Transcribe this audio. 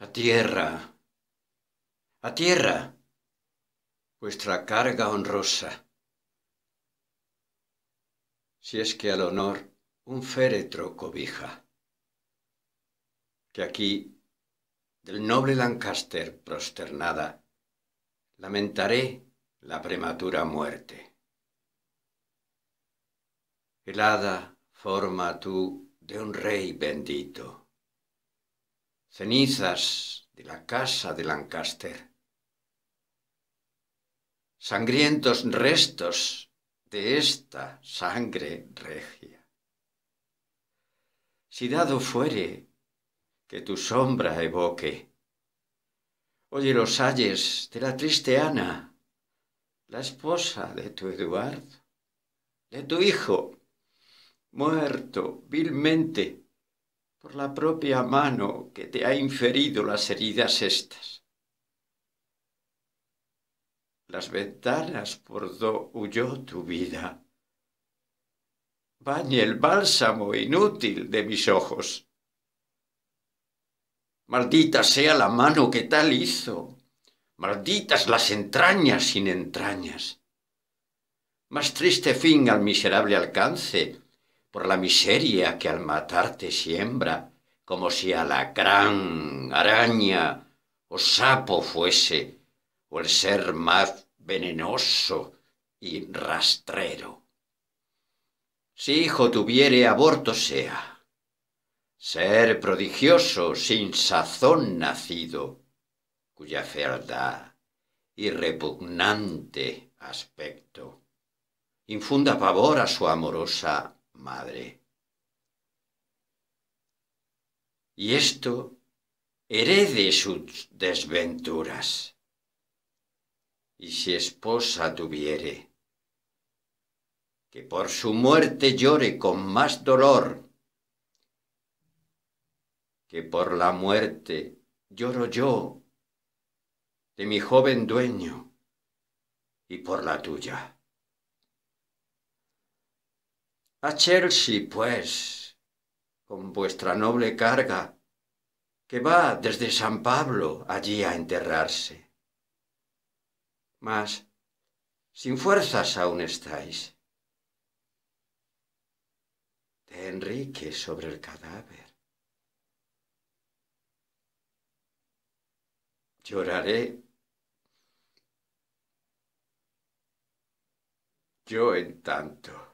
A tierra, a tierra, vuestra carga honrosa. Si es que al honor un féretro cobija, que aquí, del noble Lancaster prosternada, lamentaré la prematura muerte. Helada forma tú de un rey bendito cenizas de la casa de Lancaster, sangrientos restos de esta sangre regia. Si dado fuere que tu sombra evoque, oye los ayes de la triste Ana, la esposa de tu Eduardo, de tu hijo, muerto vilmente por la propia mano que te ha inferido las heridas estas. Las ventanas por do huyó tu vida. Bañe el bálsamo inútil de mis ojos. Maldita sea la mano que tal hizo. Malditas las entrañas sin entrañas. Más triste fin al miserable alcance por la miseria que al matarte siembra, como si alacrán, araña o sapo fuese, o el ser más venenoso y rastrero. Si hijo tuviere, aborto sea. Ser prodigioso, sin sazón nacido, cuya fealdad y repugnante aspecto infunda pavor a su amorosa madre. Y esto herede sus desventuras. Y si esposa tuviere, que por su muerte llore con más dolor, que por la muerte lloro yo de mi joven dueño y por la tuya. A Chelsea, pues, con vuestra noble carga, que va desde San Pablo allí a enterrarse. Mas, sin fuerzas aún estáis. De Enrique sobre el cadáver. Lloraré. Yo en tanto.